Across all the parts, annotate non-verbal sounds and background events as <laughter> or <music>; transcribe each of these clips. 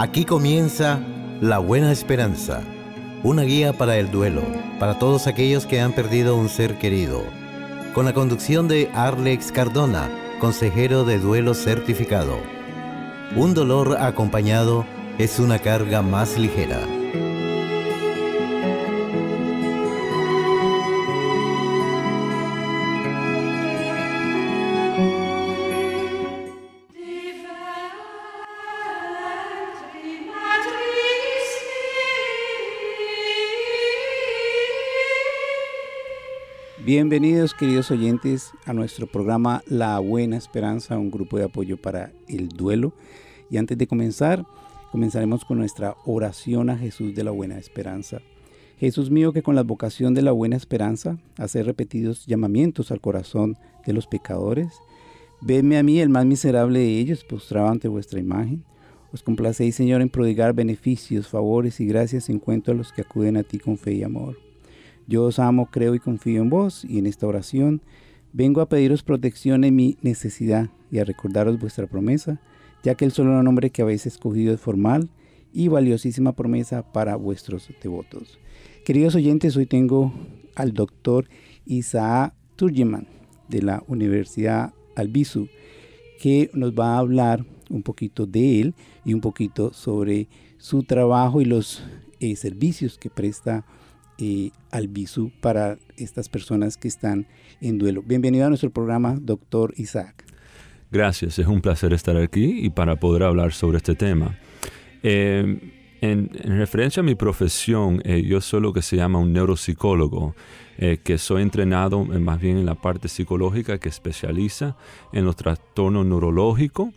Aquí comienza La Buena Esperanza, una guía para el duelo, para todos aquellos que han perdido un ser querido, con la conducción de Arlex Cardona, consejero de duelo certificado. Un dolor acompañado es una carga más ligera. Bienvenidos queridos oyentes a nuestro programa La Buena Esperanza, un grupo de apoyo para el duelo. Y antes de comenzar, comenzaremos con nuestra oración a Jesús de la Buena Esperanza. Jesús mío, que con la vocación de la Buena Esperanza, hace repetidos llamamientos al corazón de los pecadores, venme a mí, el más miserable de ellos, postrado ante vuestra imagen. Os complacéis, Señor, en prodigar beneficios, favores y gracias en cuanto a los que acuden a ti con fe y amor. Yo os amo, creo y confío en vos y en esta oración vengo a pediros protección en mi necesidad y a recordaros vuestra promesa, ya que el solo nombre que habéis escogido es formal y valiosísima promesa para vuestros devotos. Queridos oyentes, hoy tengo al doctor Isaac Turgeman de la Universidad Albizu, que nos va a hablar un poquito de él y un poquito sobre su trabajo y los eh, servicios que presta y eh, al viso para estas personas que están en duelo. Bienvenido a nuestro programa, doctor Isaac. Gracias, es un placer estar aquí y para poder hablar sobre este tema. Eh, en, referencia a mi profesión, eh, yo soy lo que se llama un neuropsicólogo, que soy entrenado más bien en la parte psicológica que especializa en los trastornos neurológicos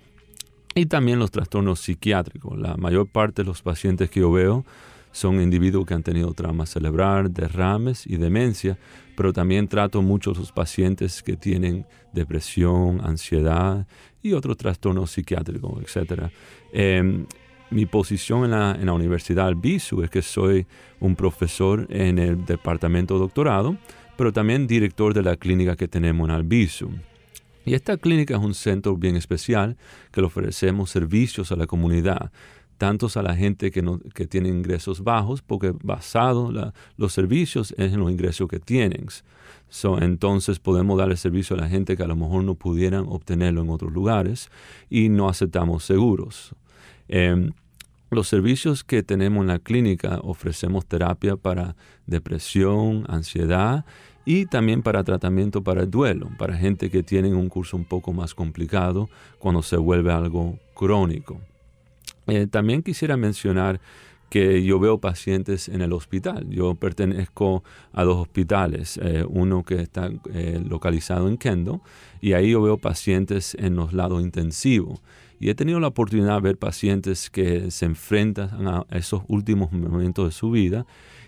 y también los trastornos psiquiátricos. La mayor parte de los pacientes que yo veo son individuos que han tenido trauma cerebral, derrames y demencia, pero también trato mucho a los pacientes que tienen depresión, ansiedad y otros trastornos psiquiátricos, etc. Em, mi posición en la, en la Universidad Albizu es que soy un profesor en el departamento doctorado, pero también director de la clínica que tenemos en Albisu. Y esta clínica es un centro bien especial que le ofrecemos servicios a la comunidad tantos a la gente que, no, que tiene ingresos bajos, porque basado los servicios es en los ingresos que tienen. So, entonces podemos dar el servicio a la gente que a lo mejor no pudieran obtenerlo en otros lugares y no aceptamos seguros. Em, los servicios que tenemos en la clínica ofrecemos terapia para depresión, ansiedad y también para tratamiento para el duelo, para gente que tiene un curso un poco más complicado cuando se vuelve algo crónico. Eh, también quisiera mencionar que yo veo pacientes en el hospital. Yo pertenezco a dos hospitales, eh, uno que está eh, localizado en Kendo y ahí yo veo pacientes en los lados intensivos. Y he tenido la oportunidad de ver pacientes que se enfrentan a esos últimos momentos de su vida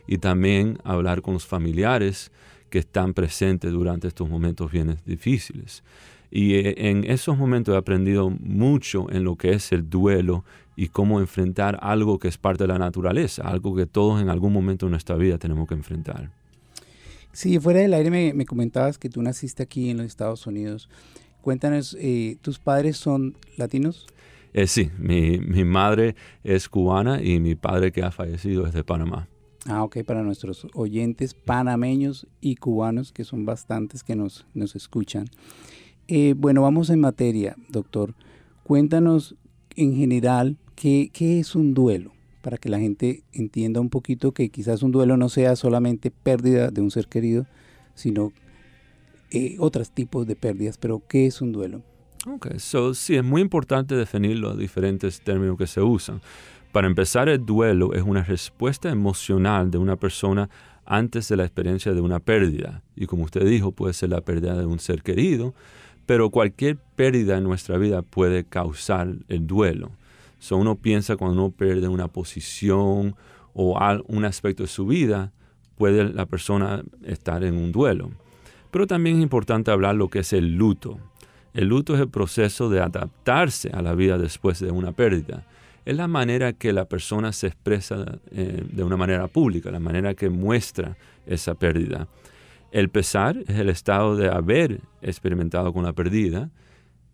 y también hablar con los familiares que están presentes durante estos momentos bien difíciles. Y en esos momentos he aprendido mucho en lo que es el duelo y cómo enfrentar algo que es parte de la naturaleza, algo que todos en algún momento de nuestra vida tenemos que enfrentar. Sí, fuera del aire me, comentabas que tú naciste aquí en los Estados Unidos. Cuéntanos, eh, ¿tus padres son latinos? Eh, sí, mi, madre es cubana y mi padre que ha fallecido es de Panamá. Ah, ok, para nuestros oyentes panameños y cubanos, que son bastantes que nos, nos escuchan. Eh, bueno, vamos en materia, doctor. Cuéntanos en general ¿Qué, es un duelo? Para que la gente entienda un poquito que quizás un duelo no sea solamente pérdida de un ser querido, sino eh, otros tipos de pérdidas. Pero, ¿qué es un duelo? Ok, sí, es muy importante definir los diferentes términos que se usan. Para empezar, el duelo es una respuesta emocional de una persona antes de la experiencia de una pérdida. Y como usted dijo, puede ser la pérdida de un ser querido, pero cualquier pérdida en nuestra vida puede causar el duelo. So uno piensa cuando uno pierde una posición o un aspecto de su vida, puede la persona estar en un duelo. Pero también es importante hablar lo que es el luto. El luto es el proceso de adaptarse a la vida después de una pérdida. Es la manera que la persona se expresa eh, de una manera pública, la manera que muestra esa pérdida. El pesar es el estado de haber experimentado con la pérdida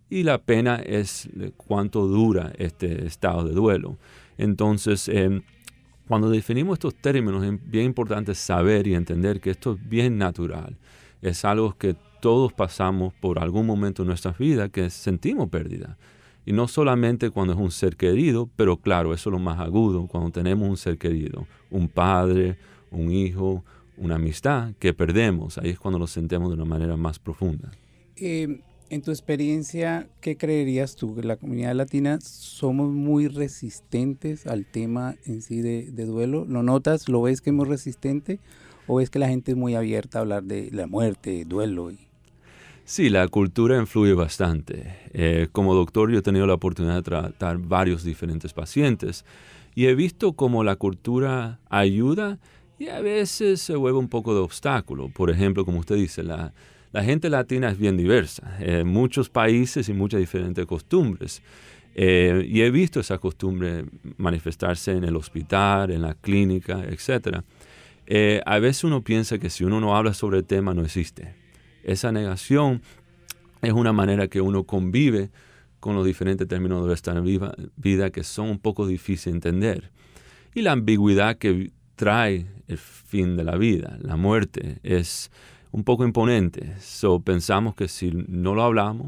y la pena es cuánto dura este estado de duelo. Entonces, em, cuando definimos estos términos, es bien importante saber y entender que esto es bien natural. Es algo que todos pasamos por algún momento en nuestras vidas que sentimos pérdida. Y no solamente cuando es un ser querido, pero claro, eso es lo más agudo, cuando tenemos un ser querido, un padre, un hijo, una amistad que perdemos. Ahí es cuando lo sentimos de una manera más profunda. Eh, en tu experiencia, ¿qué creerías tú? La comunidad latina somos muy resistentes al tema en sí de, duelo. ¿Lo notas? ¿Lo ves que es muy resistente? ¿O ves que la gente es muy abierta a hablar de la muerte, duelo? Sí, la cultura influye bastante. Eh, como doctor yo he tenido la oportunidad de tratar varios diferentes pacientes y he visto cómo la cultura ayuda y a veces se vuelve un poco de obstáculo. Por ejemplo, como usted dice, la la gente latina es bien diversa, eh, muchos países y muchas diferentes costumbres. Eh, y he visto esa costumbre manifestarse en el hospital, en la clínica, etc. Eh, a veces uno piensa que si uno no habla sobre el tema no existe. Esa negación es una manera que uno convive con los diferentes términos de nuestra vida que son un poco difíciles de entender. Y la ambigüedad que trae el fin de la vida, la muerte, es un poco imponente. So, pensamos que si no lo hablamos,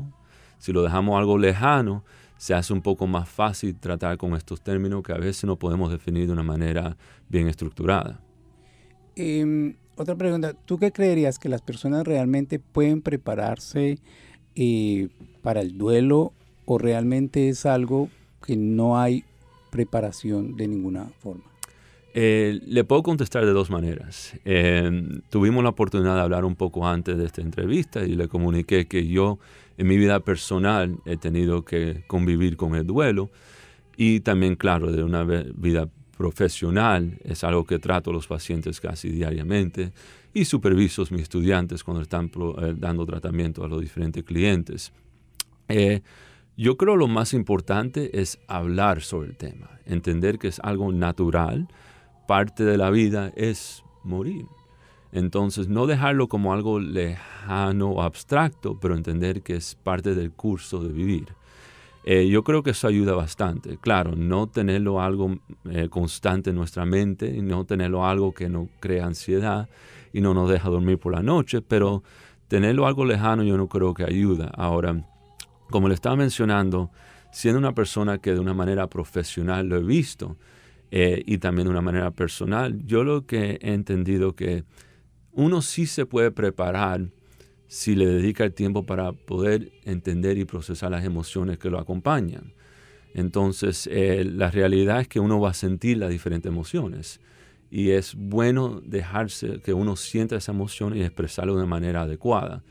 si lo dejamos algo lejano, se hace un poco más fácil tratar con estos términos que a veces no podemos definir de una manera bien estructurada. Em, otra pregunta, ¿tú qué creerías que las personas realmente pueden prepararse eh, para el duelo o realmente es algo que no hay preparación de ninguna forma? Eh, le puedo contestar de dos maneras. Em, tuvimos la oportunidad de hablar un poco antes de esta entrevista y le comuniqué que yo en mi vida personal he tenido que convivir con el duelo y también, claro, de una vida profesional es algo que trato a los pacientes casi diariamente y superviso a mis estudiantes cuando están eh, dando tratamiento a los diferentes clientes. Eh, yo creo lo más importante es hablar sobre el tema, entender que es algo natural, parte de la vida es morir. Entonces, no dejarlo como algo lejano o abstracto, pero entender que es parte del curso de vivir. Eh, yo creo que eso ayuda bastante. Claro, no tenerlo algo eh, constante en nuestra mente y no tenerlo algo que no crea ansiedad y no nos deja dormir por la noche, pero tenerlo algo lejano yo no creo que ayuda. Ahora, como le estaba mencionando, siendo una persona que de una manera profesional lo he visto, eh, y también de una manera personal. Yo lo que he entendido que uno sí se puede preparar si le dedica el tiempo para poder entender y procesar las emociones que lo acompañan. Entonces, eh, la realidad es que uno va a sentir las diferentes emociones y es bueno dejarse que uno sienta esa emoción y expresarlo de manera adecuada.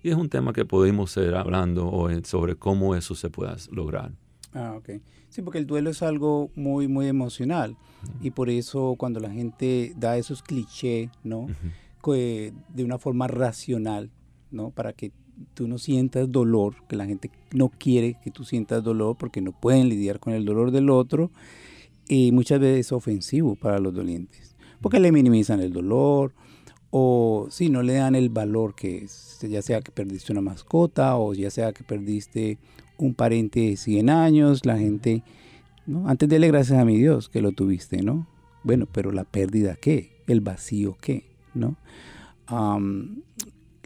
Y es un tema que podemos seguir hablando sobre cómo eso se pueda lograr. Ah, ok. Sí, porque el duelo es algo muy, muy emocional. Y por eso cuando la gente da esos clichés, ¿no? de una forma racional, ¿no? Para que tú no sientas dolor, que la gente no quiere que tú sientas dolor porque no pueden lidiar con el dolor del otro. Y muchas veces es ofensivo para los dolientes. Porque le minimizan el dolor, o si no le dan el valor que es, ya sea que perdiste una mascota o ya sea que perdiste un pariente de 100 años, la gente, ¿no? Antes de gracias a mi Dios que lo tuviste, ¿no? Bueno, pero la pérdida qué, el vacío qué, ¿no?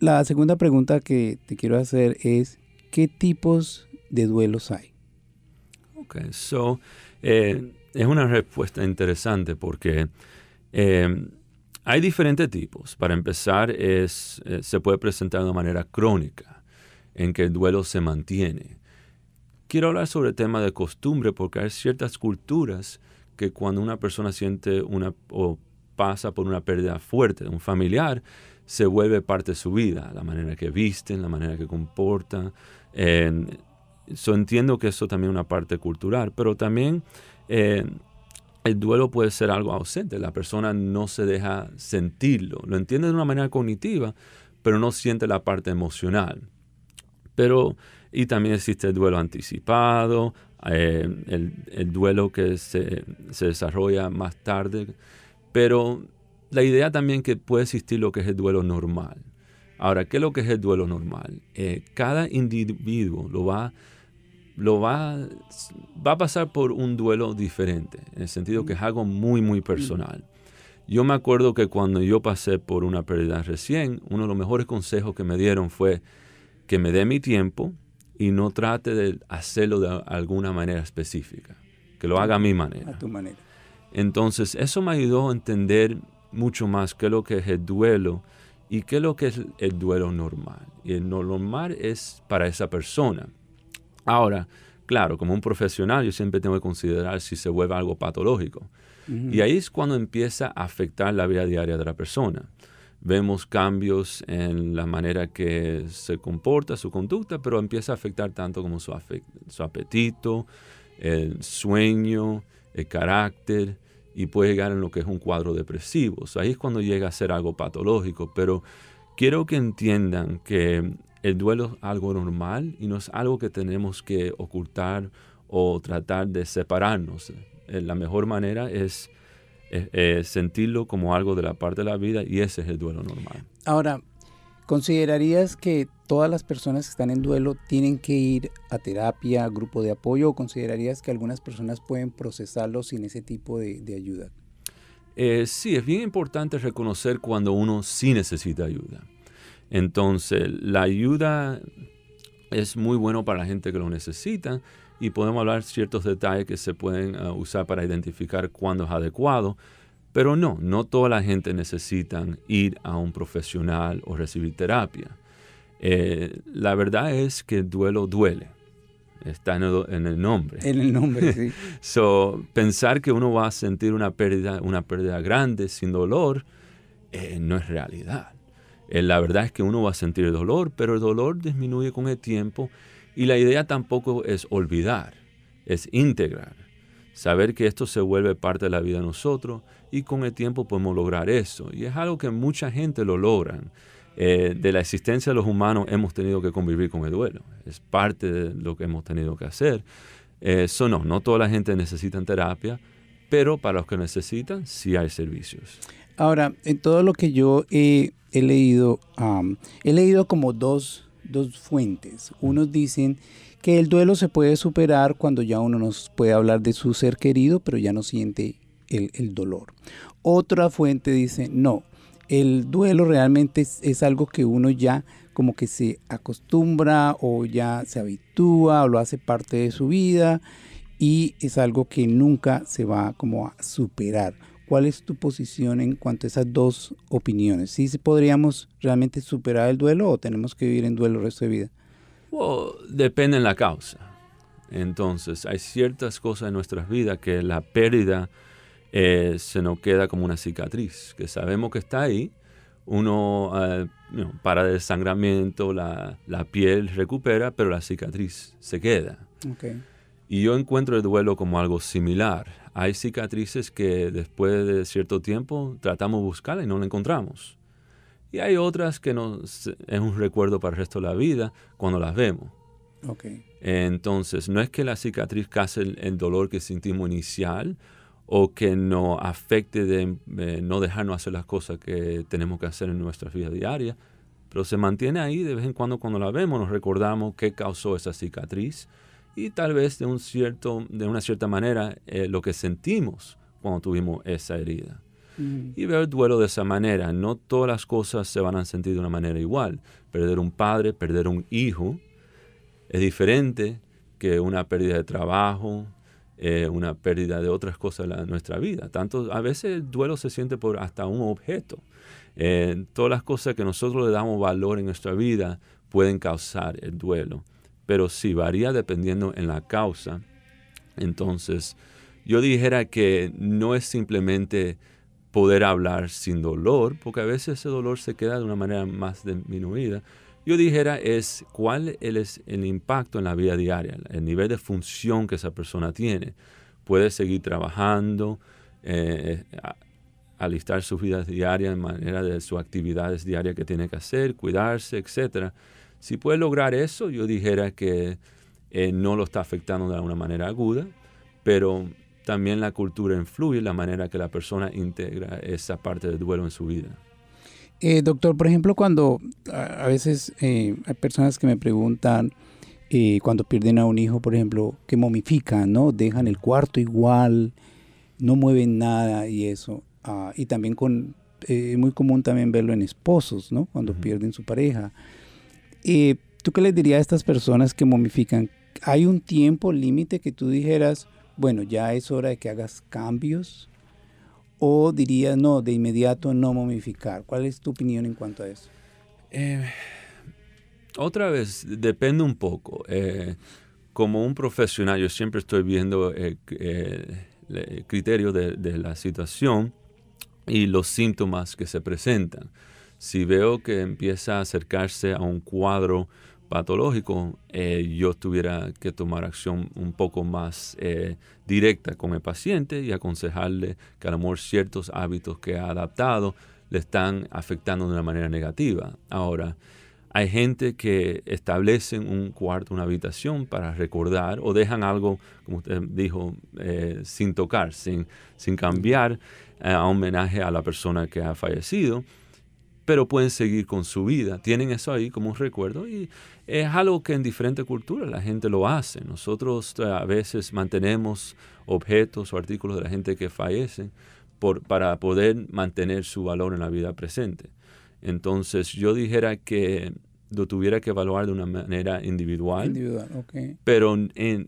la segunda pregunta que te quiero hacer es, ¿qué tipos de duelos hay? Ok, so, eh, es una respuesta interesante porque em, hay diferentes tipos. Para empezar, es, eh, se puede presentar de una manera crónica, en que el duelo se mantiene. Quiero hablar sobre el tema de costumbre porque hay ciertas culturas que cuando una persona siente una o pasa por una pérdida fuerte de un familiar, se vuelve parte de su vida, la manera que visten, la manera que comporta. entiendo que eso también es una parte cultural, pero también eh, el duelo puede ser algo ausente, la persona no se deja sentirlo, lo entiende de una manera cognitiva, pero no siente la parte emocional. Pero y también existe el duelo anticipado, eh, el, duelo que se, desarrolla más tarde. Pero la idea también que puede existir lo que es el duelo normal. Ahora, ¿qué es lo que es el duelo normal? Eh, cada individuo lo va lo va, va a pasar por un duelo diferente, en el sentido que es algo muy, muy personal. Yo me acuerdo que cuando yo pasé por una pérdida recién, uno de los mejores consejos que me dieron fue que me dé mi tiempo, y no trate de hacerlo de alguna manera específica, que lo haga a mi manera. A tu manera. Entonces, eso me ayudó a entender mucho más qué es lo que es el duelo y qué es lo que es el duelo normal. Y el normal es para esa persona. Ahora, claro, como un profesional, yo siempre tengo que considerar si se vuelve algo patológico. Y ahí es cuando empieza a afectar la vida diaria de la persona vemos cambios en la manera que se comporta, su conducta, pero empieza a afectar tanto como su, apetito, el sueño, el carácter, y puede llegar en lo que es un cuadro depresivo. ahí es cuando llega a ser algo patológico, pero quiero que entiendan que el duelo es algo normal y no es algo que tenemos que ocultar o tratar de separarnos. Eh, la mejor manera es eh, sentirlo como algo de la parte de la vida y ese es el duelo normal. Ahora, ¿considerarías que todas las personas que están en duelo tienen que ir a terapia, a grupo de apoyo o considerarías que algunas personas pueden procesarlo sin ese tipo de, ayuda? Eh, sí, es bien importante reconocer cuando uno sí necesita ayuda. Entonces, la ayuda es muy bueno para la gente que lo necesita, y podemos hablar ciertos detalles que se pueden eh, usar para identificar cuándo es adecuado. Pero no, no toda la gente necesita ir a un profesional o recibir terapia. Eh, la verdad es que el duelo duele. Está en el, nombre. En el nombre, sí. <laughs> so, pensar que uno va a sentir una pérdida, una pérdida grande sin dolor, eh, no es realidad. la verdad es que uno va a sentir dolor, pero el dolor disminuye con el tiempo y la idea tampoco es olvidar, es integrar. Saber que esto se vuelve parte de la vida de nosotros y con el tiempo podemos lograr eso. Y es algo que mucha gente lo logran. Eh, de la existencia de los humanos hemos tenido que convivir con el duelo. Es parte de lo que hemos tenido que hacer. Eso eh, no, no toda la gente necesita terapia, pero para los que necesitan sí hay servicios. Ahora, en todo lo que yo he, leído, he leído como dos dos fuentes. Unos dicen que el duelo se puede superar cuando ya uno nos puede hablar de su ser querido, pero ya no siente el, dolor. Otra fuente dice, no, el duelo realmente es, es, algo que uno ya como que se acostumbra o ya se habitúa o lo hace parte de su vida y es algo que nunca se va como a superar ¿Cuál es tu posición en cuanto a esas dos opiniones? ¿Sí podríamos realmente superar el duelo o tenemos que vivir en duelo el resto de vida? depende de la causa. Entonces, hay ciertas cosas en nuestras vidas que la pérdida eh, se nos queda como una cicatriz, que sabemos que está ahí. Uno, eh, para desangramiento, la, la, piel recupera, pero la cicatriz se queda. Okay. Y yo encuentro el duelo como algo similar. Hay cicatrices que después de cierto tiempo tratamos de buscarla y no la encontramos. Y hay otras que nos, es un recuerdo para el resto de la vida cuando las vemos. Entonces, no es que la cicatriz case el, dolor que sentimos inicial o que no afecte de no dejarnos hacer las cosas que tenemos que hacer en nuestra vida diaria, pero se mantiene ahí de vez en cuando cuando la vemos, nos recordamos qué causó esa cicatriz y tal vez de, un cierto, de una cierta manera eh, lo que sentimos cuando tuvimos esa herida. Mm. Y ver el duelo de esa manera. No todas las cosas se van a sentir de una manera igual. Perder un padre, perder un hijo, es diferente que una pérdida de trabajo, eh, una pérdida de otras cosas en, nuestra vida. Tanto, a veces el duelo se siente por hasta un objeto. Eh, todas las cosas que nosotros le damos valor en nuestra vida pueden causar el duelo pero si varía dependiendo en la causa. Entonces, yo dijera que no es simplemente poder hablar sin dolor, porque a veces ese dolor se queda de una manera más disminuida. Yo dijera es cuál es el impacto en la vida diaria, el nivel de función que esa persona tiene. Puede seguir trabajando, eh, alistar sus vidas diarias en manera de sus actividades diarias que tiene que hacer, cuidarse, etc., si puede lograr eso, yo dijera que eh, no lo está afectando de alguna manera aguda, pero también la cultura influye en la manera que la persona integra esa parte del duelo en su vida. Eh, doctor, por ejemplo, cuando a, veces eh, hay personas que me preguntan cuando pierden a un hijo, por ejemplo, que momifican, ¿no? Dejan el cuarto igual, no mueven nada y eso. Ah, y también con, es muy común también verlo en esposos, ¿no? Cuando pierden su pareja. Eh, ¿tú qué le dirías a estas personas que momifican? ¿Hay un tiempo límite que tú dijeras, bueno, ya es hora de que hagas cambios? ¿O dirías, no, de inmediato no momificar? ¿Cuál es tu opinión en cuanto a eso? Eh, otra vez, depende un poco. Eh, como un profesional, yo siempre estoy viendo el criterio de la situación y los síntomas que se presentan si veo que empieza a acercarse a un cuadro patológico, eh, yo tuviera que tomar acción un poco más eh, directa con el paciente y aconsejarle que a lo mejor ciertos hábitos que ha adaptado le están afectando de una manera negativa. Ahora, hay gente que establece un cuarto, una habitación para recordar o dejan algo, como usted dijo, eh, sin tocar, sin, sin cambiar a homenaje a la persona que ha fallecido pero pueden seguir con su vida. Tienen eso ahí como un recuerdo y es algo que en diferentes culturas la gente lo hace. Nosotros eh, a veces mantenemos objetos o artículos de la gente que fallece por, para poder mantener su valor en la vida presente. Entonces yo dijera que lo tuviera que evaluar de una manera individual, individual okay. pero en,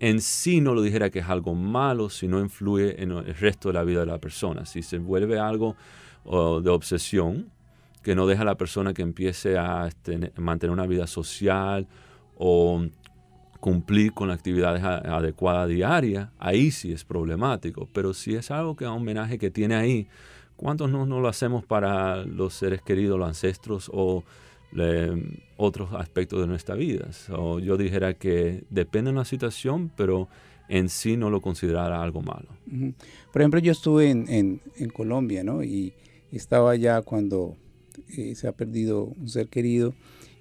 en sí no lo dijera que es algo malo si no influye en el resto de la vida de la persona. Si se vuelve algo de obsesión, que no deja a la persona que empiece a este, mantener una vida social o cumplir con actividades adecuadas diarias, ahí sí es problemático. Pero si es algo que es un homenaje que tiene ahí, ¿cuántos no, lo hacemos para los seres queridos, los ancestros o otros aspectos de nuestra vida? O yo dijera que depende de la situación, pero en sí no lo considerara algo malo. Por ejemplo, yo estuve en, en Colombia, ¿no? Y estaba allá cuando eh, se ha perdido un ser querido.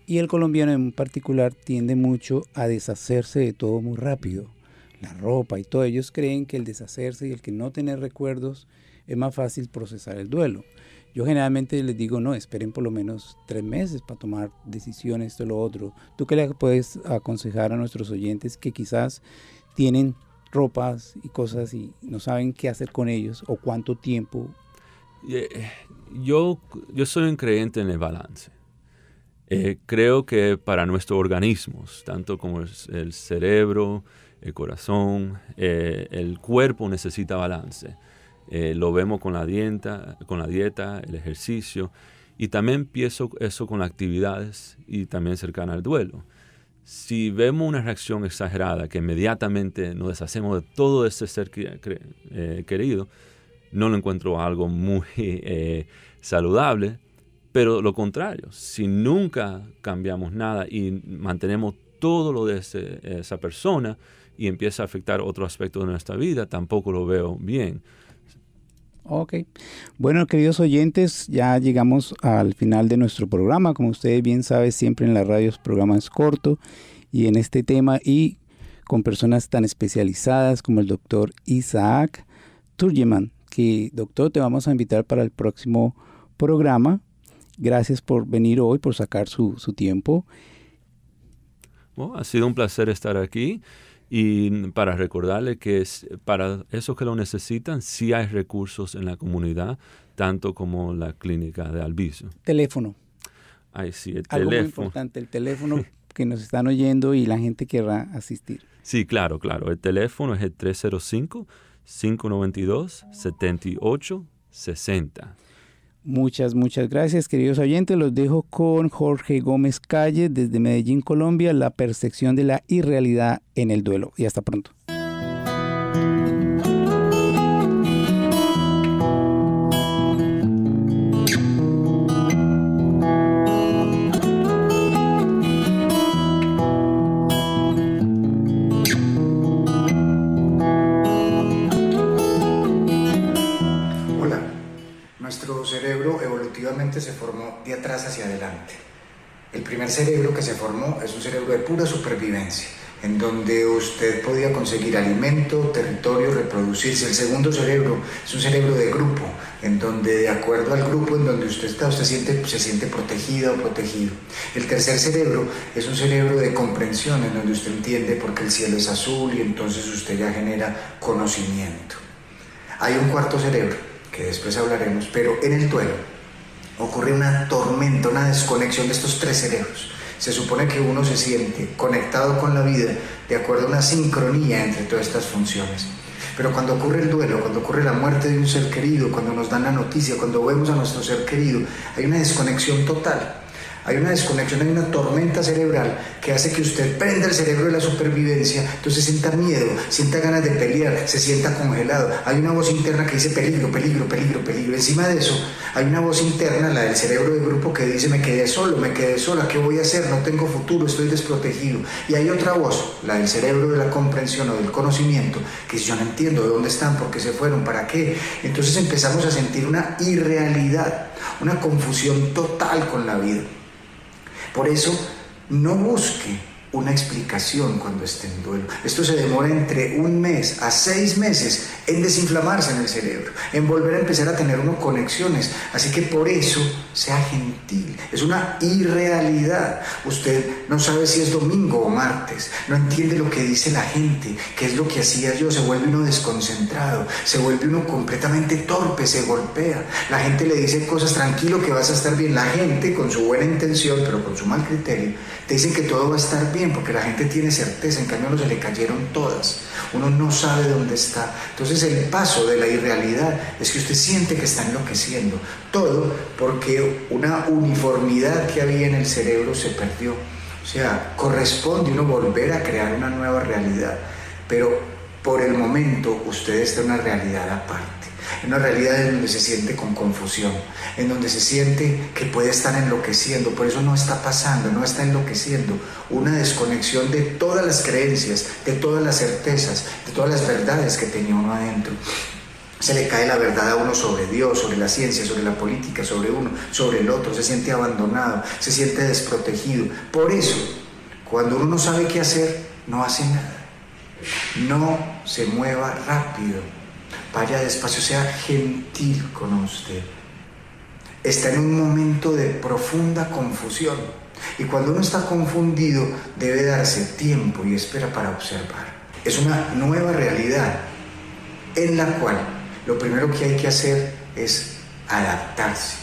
Y el colombiano en particular tiende mucho a deshacerse de todo muy rápido. La ropa y todo. Ellos creen que el deshacerse y el que no tener recuerdos es más fácil procesar el duelo. Yo generalmente les digo, no, esperen por lo menos tres meses para tomar decisiones, de lo otro. ¿Tú qué le puedes aconsejar a nuestros oyentes que quizás tienen ropas y cosas y no saben qué hacer con ellos o cuánto tiempo yo, yo soy un creyente en el balance. Eh, creo que para nuestros organismos, tanto como el, el cerebro, el corazón, eh, el cuerpo necesita balance. Eh, lo vemos con la, dieta, con la dieta, el ejercicio, y también pienso eso con actividades y también cercana al duelo. Si vemos una reacción exagerada que inmediatamente nos deshacemos de todo ese ser querido, no lo encuentro algo muy <laughs> eh, saludable, pero lo contrario, si nunca cambiamos nada y mantenemos todo lo de esa persona y empieza a afectar otro aspecto de nuestra vida, tampoco lo veo bien. Ok. Bueno, queridos oyentes, ya llegamos al final de nuestro programa. Como ustedes bien saben, siempre en la radio el programa es corto y en este tema y con personas tan especializadas como el doctor Isaac Turgeman, que, doctor, te vamos a invitar para el próximo programa. Gracias por venir hoy, por sacar su, tiempo. ha sido un placer estar aquí y para recordarle que es, para esos que lo necesitan, sí hay recursos en la comunidad, tanto como la clínica de Albizu. Teléfono. Ahí sí, el Algo teléfono. Muy importante, el teléfono <laughs> que nos están oyendo y la gente querrá asistir. Sí, claro, claro. El teléfono es el 305 592 78 Muchas, muchas gracias, queridos oyentes. Los dejo con Jorge Gómez Calle desde Medellín, Colombia, la percepción de la irrealidad en el duelo. Y hasta pronto. Nuestro cerebro evolutivamente se formó de atrás hacia adelante. El primer cerebro que se formó es un cerebro de pura supervivencia, en donde usted podía conseguir alimento, territorio, reproducirse. El segundo cerebro es un cerebro de grupo, en donde de acuerdo al grupo en donde usted está, usted siente, se siente protegida o protegido. El tercer cerebro es un cerebro de comprensión, en donde usted entiende por qué el cielo es azul y entonces usted ya genera conocimiento. Hay un cuarto cerebro que después hablaremos, pero en el duelo ocurre una tormenta, una desconexión de estos tres cerebros. Se supone que uno se siente conectado con la vida de acuerdo a una sincronía entre todas estas funciones. Pero cuando ocurre el duelo, cuando ocurre la muerte de un ser querido, cuando nos dan la noticia, cuando vemos a nuestro ser querido, hay una desconexión total hay una desconexión, hay una tormenta cerebral que hace que usted prenda el cerebro de la supervivencia, entonces sienta miedo, sienta ganas de pelear, se sienta congelado. Hay una voz interna que dice peligro, peligro, peligro, peligro. Encima de eso, hay una voz interna, la del cerebro del grupo, que dice me quedé solo, me quedé sola, ¿qué voy a hacer? No tengo futuro, estoy desprotegido. Y hay otra voz, la del cerebro de la comprensión o del conocimiento, que dice yo no entiendo de dónde están, por qué se fueron, para qué. Entonces empezamos a sentir una irrealidad, una confusión total con la vida. Por eso, no busque una explicación cuando esté en duelo. Esto se demora entre un mes a seis meses en desinflamarse en el cerebro, en volver a empezar a tener unas conexiones. Así que por eso sea gentil. Es una irrealidad. Usted no sabe si es domingo o martes, no entiende lo que dice la gente, qué es lo que hacía yo. Se vuelve uno desconcentrado, se vuelve uno completamente torpe, se golpea. La gente le dice cosas tranquilo que vas a estar bien. La gente con su buena intención, pero con su mal criterio, te dicen que todo va a estar bien porque la gente tiene certeza, en cambio a se le cayeron todas, uno no sabe dónde está. Entonces el paso de la irrealidad es que usted siente que está enloqueciendo, todo porque una uniformidad que había en el cerebro se perdió. O sea, corresponde uno volver a crear una nueva realidad, pero por el momento usted está en una realidad aparte en una realidad en donde se siente con confusión, en donde se siente que puede estar enloqueciendo, por eso no está pasando, no está enloqueciendo, una desconexión de todas las creencias, de todas las certezas, de todas las verdades que tenía uno adentro. Se le cae la verdad a uno sobre Dios, sobre la ciencia, sobre la política, sobre uno, sobre el otro, se siente abandonado, se siente desprotegido. Por eso, cuando uno no sabe qué hacer, no hace nada. No se mueva rápido vaya despacio, sea gentil con usted. Está en un momento de profunda confusión. Y cuando uno está confundido, debe darse tiempo y espera para observar. Es una nueva realidad en la cual lo primero que hay que hacer es adaptarse.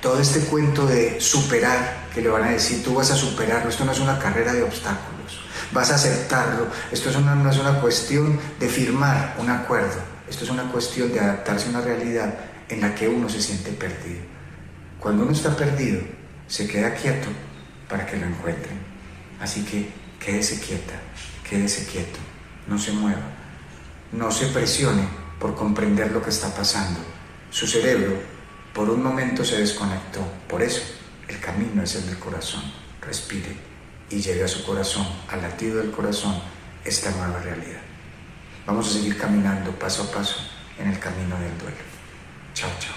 Todo este cuento de superar, que le van a decir, tú vas a superarlo, esto no es una carrera de obstáculos, vas a aceptarlo, esto no es una cuestión de firmar un acuerdo esto es una cuestión de adaptarse a una realidad en la que uno se siente perdido. Cuando uno está perdido, se queda quieto para que lo encuentren. Así que quédese quieta, quédese quieto, no se mueva, no se presione por comprender lo que está pasando. Su cerebro por un momento se desconectó, por eso el camino es el del corazón. Respire y lleve a su corazón, al latido del corazón, esta nueva realidad. Vamos a seguir caminando paso a paso en el camino del duelo. Chao, chao.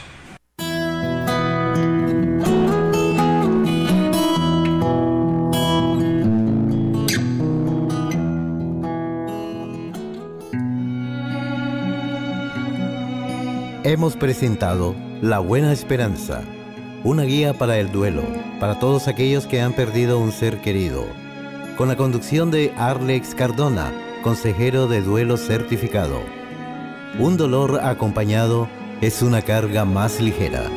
Hemos presentado La Buena Esperanza, una guía para el duelo, para todos aquellos que han perdido un ser querido, con la conducción de Arlex Cardona consejero de duelo certificado. Un dolor acompañado es una carga más ligera.